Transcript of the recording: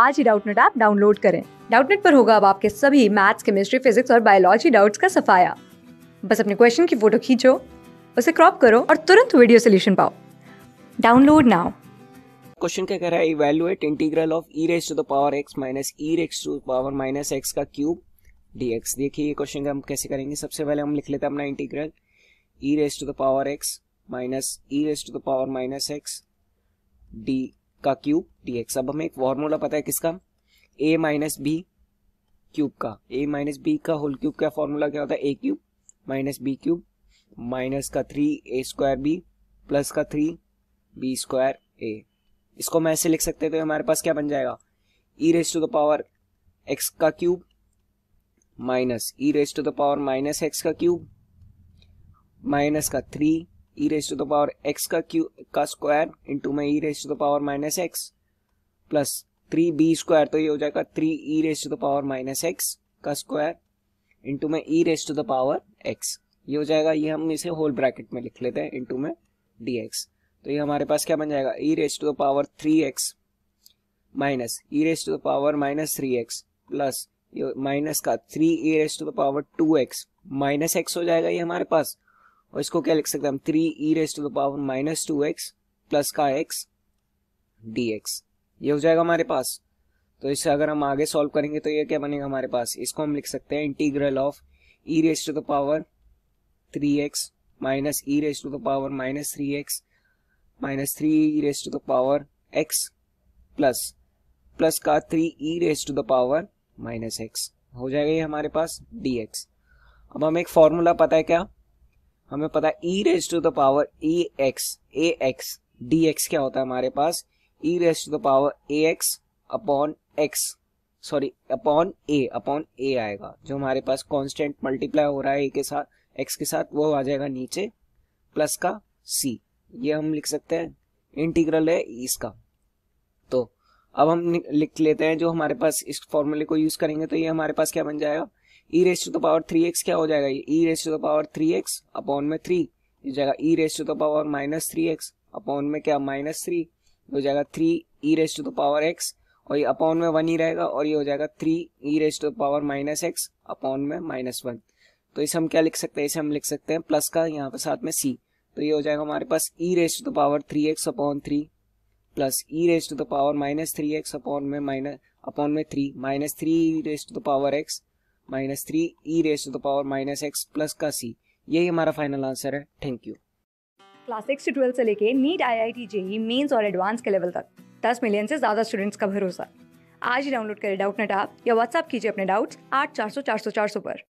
आज ही Doubtnet app download करें डाउटनेट पर होगा अब आपके सभी मैथ्स केमिस्ट्री फिजिक्स और बायोलॉजी डाउट्स का सफाया बस अपने क्वेश्चन की फोटो खींचो उसे क्रॉप करो और तुरंत वीडियो सोल्यूशन पाओ डाउनलोड नाउ क्वेश्चन क्या कह रहा है evaluate integral of e raise to the power x minus e raise to power minus x का क्यूब डीएक्स देखिए ये क्वेश्चन हम कैसे करेंगे सबसे पहले हम लिख लेते हैं अपना integral e raise to the power x minus e raise to the power minus x d का क्यूब टी एक्स अब हमें एक फॉर्मूला पता है किसका ए माइनस बी क्यूब का ए माइनस बी का होल क्यूब का फॉर्मूला क्या होता है a cube minus b cube minus का three a square b plus का थ्री बी स्क्वायर ए इसको हम ऐसे लिख सकते हैं तो हमारे पास क्या बन जाएगा e raise to the power x का cube minus e raise to the power minus x का क्यूब माइनस का three e raise to the power x का क्यू का स्क्वायर इंटू में e raise to the power minus x plus three b square तो ये हो जाएगा three e raise to the power minus x का स्क्वायर इंटू में e raise to the power x ये हो जाएगा ये हम इसे होल ब्रैकेट में लिख लेते हैं इंटू में डी एक्स तो ये हमारे पास क्या बन जाएगा e raise to the power three x minus e raise to the power minus three x plus minus का three e raise to the power two x minus x हो जाएगा ये हमारे पास और इसको क्या लिख सकते हैं हम three e raise to the power minus two x plus का एक्स डी एक्स ये हो जाएगा हमारे पास तो इसे अगर हम आगे सॉल्व करेंगे तो ये क्या बनेगा हमारे पास इसको हम लिख सकते हैं integral of e raise to the power three x minus e raise to the power minus three x minus three e raise to the power x plus plus का three e raise to the power minus x हो जाएगा ये हमारे पास D x अब हमें एक formula पता है क्या हमें पता है e raise to the power e x a x d x क्या होता है हमारे पास e raise to the power a x upon x sorry upon a upon a आएगा जो हमारे पास कांस्टेंट मल्टीप्लाई हो रहा है ए e के साथ एक्स के साथ वो आ जाएगा नीचे प्लस का सी ये हम लिख सकते हैं इंटीग्रल है इसका तो अब हम लिख लेते हैं जो हमारे पास इस फॉर्मूले को यूज करेंगे तो ये हमारे पास क्या बन जाएगा e raise to the power three x क्या हो जाएगा ये e raise to the power three x upon में थ्री हो जाएगा e raise to the power minus three x upon में क्या माइनस थ्री हो जाएगा three e raise to the power x और ये अपॉन में वन ही e रहेगा और ये हो जाएगा three e raise to the power minus x upon में माइनस वन तो इसे हम क्या लिख सकते हैं इसे हम लिख सकते हैं प्लस का यहाँ पे साथ में सी तो ये हो जाएगा हमारे पास e raise to the power three x upon three plus e raise to the power minus three x upon में माइनस अपॉन में three minus three e raise to the power x minus three e raise to the power minus x plus का C यही हमारा final answer है thank you class six से twelfth से लेके NEET I I T JEE Mains और advance के level तक दस मिलियन से ज्यादा स्टूडेंट्स का भरोसा आज ही डाउनलोड करें डाउट नेट आप या व्हाट्सअप कीजिए अपने डाउट्स आठ चार सौ चार सौ चार सौ पर